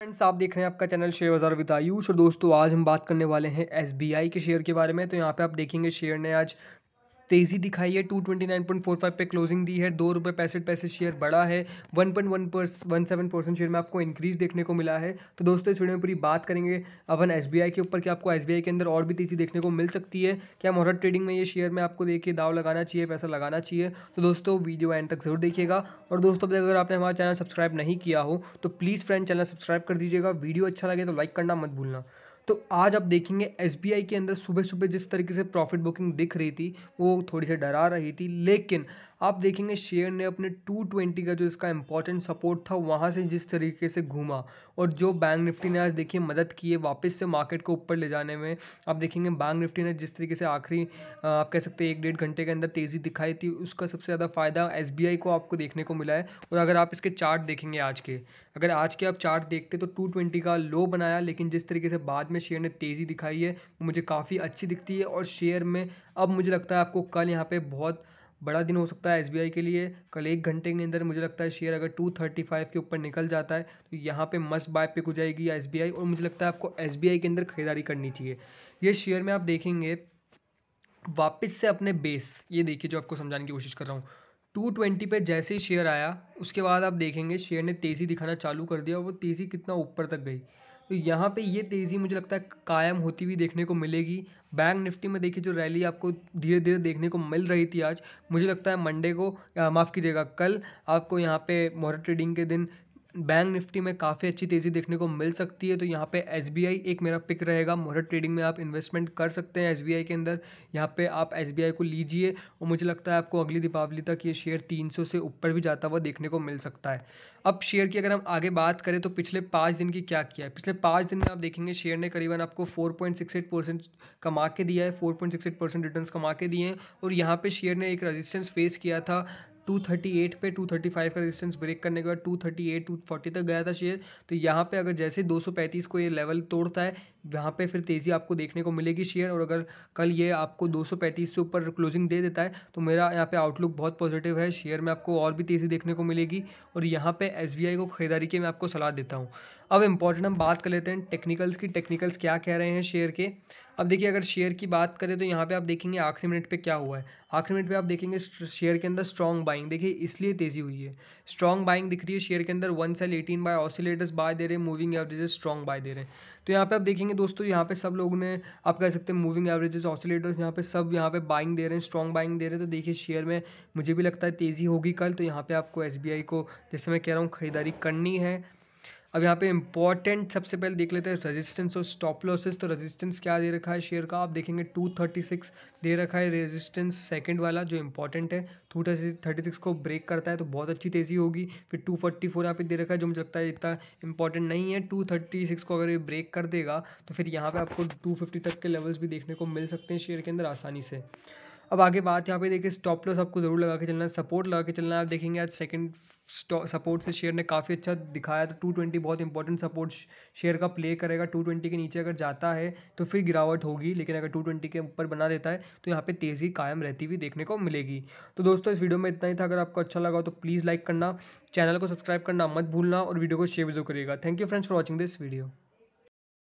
friends आप देख रहे हैं आपका चैनल शेयर बाजार विद आयुष और दोस्तों आज हम बात करने वाले हैं एसबीआई के शेयर के बारे में तो यहाँ पे आप देखेंगे शेयर ने आज तेज़ी दिखाई है two twenty nine point four five पर क्लोजिंग दी है दो रुपये पैंसठ पैसे शेयर बढ़ा है one one one point seven percent share में आपको इंक्रीज देखने को मिला है तो दोस्तों इस वीडियो में पूरी बात करेंगे अपन एस बी आई के ऊपर कि आपको एस बी आई के अंदर और भी तेज़ी देखने को मिल सकती है क्या मोहर ट्रेडिंग में ये शेयर में आपको देखिए दाव लगाना चाहिए पैसा लगाना चाहिए तो दोस्तों वीडियो एंड तक जरूर देखिएगा और दोस्तों अगर आपने हमारा चैनल सब्सक्राइब नहीं किया हो तो प्लीज़ फ्रेंड चैनल सब्सक्राइब कर दीजिएगा वीडियो अच्छा लगे तो लाइक करना मत भूलना तो आज आप देखेंगे एस के अंदर सुबह सुबह जिस तरीके से प्रॉफिट बुकिंग दिख रही थी वो थोड़ी सी डरा रही थी लेकिन आप देखेंगे शेयर ने अपने 220 का जो इसका इंपॉर्टेंट सपोर्ट था वहाँ से जिस तरीके से घूमा और जो बैंक निफ्टी ने आज देखिए मदद की है वापस से मार्केट को ऊपर ले जाने में आप देखेंगे बैंक निफ्टी ने जिस तरीके से आखिरी आप कह सकते हैं एक डेढ़ घंटे के अंदर तेज़ी दिखाई थी उसका सबसे ज़्यादा फ़ायदा एस को आपको देखने को मिला है और अगर आप इसके चार्ट देखेंगे आज के अगर आज के आप चार्ट देखते तो टू का लो बनाया लेकिन जिस तरीके से बाद में शेयर ने तेज़ी दिखाई है मुझे काफ़ी अच्छी दिखती है और शेयर में अब मुझे लगता है आपको कल यहाँ पर बहुत बड़ा दिन हो सकता है एस के लिए कल एक घंटे के अंदर मुझे लगता है शेयर अगर टू थर्टी फाइव के ऊपर निकल जाता है तो यहाँ पे मस्ट बाय पिक हो जाएगी एस और मुझे लगता है आपको एस के अंदर खरीदारी करनी चाहिए ये शेयर में आप देखेंगे वापस से अपने बेस ये देखिए जो आपको समझाने की कोशिश कर रहा हूँ टू ट्वेंटी पर जैसे ही शेयर आया उसके बाद आप देखेंगे शेयर ने तेज़ी दिखाना चालू कर दिया और वो तेज़ी कितना ऊपर तक गई तो यहाँ पे ये तेज़ी मुझे लगता है कायम होती हुई देखने को मिलेगी बैंक निफ्टी में देखिए जो रैली आपको धीरे धीरे देखने को मिल रही थी आज मुझे लगता है मंडे को माफ़ कीजिएगा कल आपको यहाँ पे मोहर ट्रेडिंग के दिन बैंक निफ्टी में काफ़ी अच्छी तेज़ी देखने को मिल सकती है तो यहाँ पे एस एक मेरा पिक रहेगा मोहरत ट्रेडिंग में आप इन्वेस्टमेंट कर सकते हैं एस के अंदर यहाँ पे आप एस को लीजिए और मुझे लगता है आपको अगली दीपावली तक ये शेयर 300 से ऊपर भी जाता हुआ देखने को मिल सकता है अब शेयर की अगर हम आगे बात करें तो पिछले पाँच दिन की क्या किया है पिछले पाँच दिन में आप देखेंगे शेयर ने करीबन आपको फोर कमा के दिया है फोर रिटर्न कमा के दिए हैं और यहाँ पर शेयर ने एक रजिस्टेंस फेस किया था 238 पे 235 का रेजिस्टेंस ब्रेक करने के बाद 238 240 तक गया था शेयर तो यहाँ पे अगर जैसे 235 को ये लेवल तोड़ता है वहाँ पे फिर तेज़ी आपको देखने को मिलेगी शेयर और अगर कल ये आपको 235 से ऊपर क्लोजिंग दे देता है तो मेरा यहाँ पे आउटलुक बहुत पॉजिटिव है शेयर में आपको और भी तेज़ी देखने को मिलेगी और यहाँ पे एस को खरीदारी के मैं आपको सलाह देता हूँ अब इम्पॉर्टेंट हम बात कर लेते हैं टेक्निकल्स की टेक्निकल्स क्या कह रहे हैं शेयर के अब देखिए अगर शेयर की बात करें तो यहाँ पे आप देखेंगे आखिरी मिनट पे क्या हुआ है आखिरी मिनट पे आप देखेंगे शेयर के अंदर स्ट्रॉन्ग बाइंग देखिए इसलिए तेज़ी हुई है स्ट्रॉन्ग बाइंग दिख रही है शेयर के अंदर one sell eighteen buy oscillators buy दे रहे हैं मूविंग एवरेजेस स्ट्रॉन्ग बाय दे रहे हैं तो यहाँ पे आप देखेंगे दोस्तों यहाँ पे सब लोग ने आप कह सकते हैं मूविंग एवरेजेस ऑसिलेटर्स यहाँ पे सब यहाँ पे बाइंग दे रहे हैं स्ट्रॉन्ग बाइंग दे रहे हैं तो देखिए शेयर में मुझे भी लगता है तेज़ी होगी कल तो यहाँ पे आपको एस को जैसे मैं कह रहा हूँ खरीदारी करनी है अब यहाँ पे इंपॉर्टेंट सबसे पहले देख लेते हैं रेजिस्टेंस और स्टॉप लॉसेस तो रेजिस्टेंस क्या दे रखा है शेयर का आप देखेंगे 236 दे रखा है रेजिस्टेंस सेकंड वाला जो इंपॉर्टेंट है टू थर्टी सिक्स को ब्रेक करता है तो बहुत अच्छी तेज़ी होगी फिर टू फोर्टी फोर यहाँ पे दे रखा है जो मुझे लगता है इतना इंपॉर्टेंट नहीं है टू थर्टी सिक्स को अगर ये ब्रेक कर देगा तो फिर यहाँ पर आपको टू फिफ्टी तक के लेवल्स भी देखने को मिल सकते हैं शेयर के अंदर आसानी से अब आगे बात यहाँ पे देखिए स्टॉप लॉस आपको ज़रूर लगा के चलना है सपोर्ट लगा के चलना है आप देखेंगे आज सेकंड सपोर्ट से शेयर ने काफ़ी अच्छा दिखाया तो टू ट्वेंटी बहुत इंपॉर्टेंट सपोर्ट शेयर का प्ले करेगा टू ट्वेंटी के नीचे अगर जाता है तो फिर गिरावट होगी लेकिन अगर टू ट्वेंटी के ऊपर बना रहता है तो यहाँ पर तेज़ी कायम रहती हुई देखने को मिलेगी तो दोस्तों इस वीडियो में इतना ही था अगर आपको अच्छा लगा तो प्लीज़ लाइक करना चैनल को सब्सक्राइब करना मत भूलना और वीडियो को शेयर जरूर करिएगा thank you friends for watching this video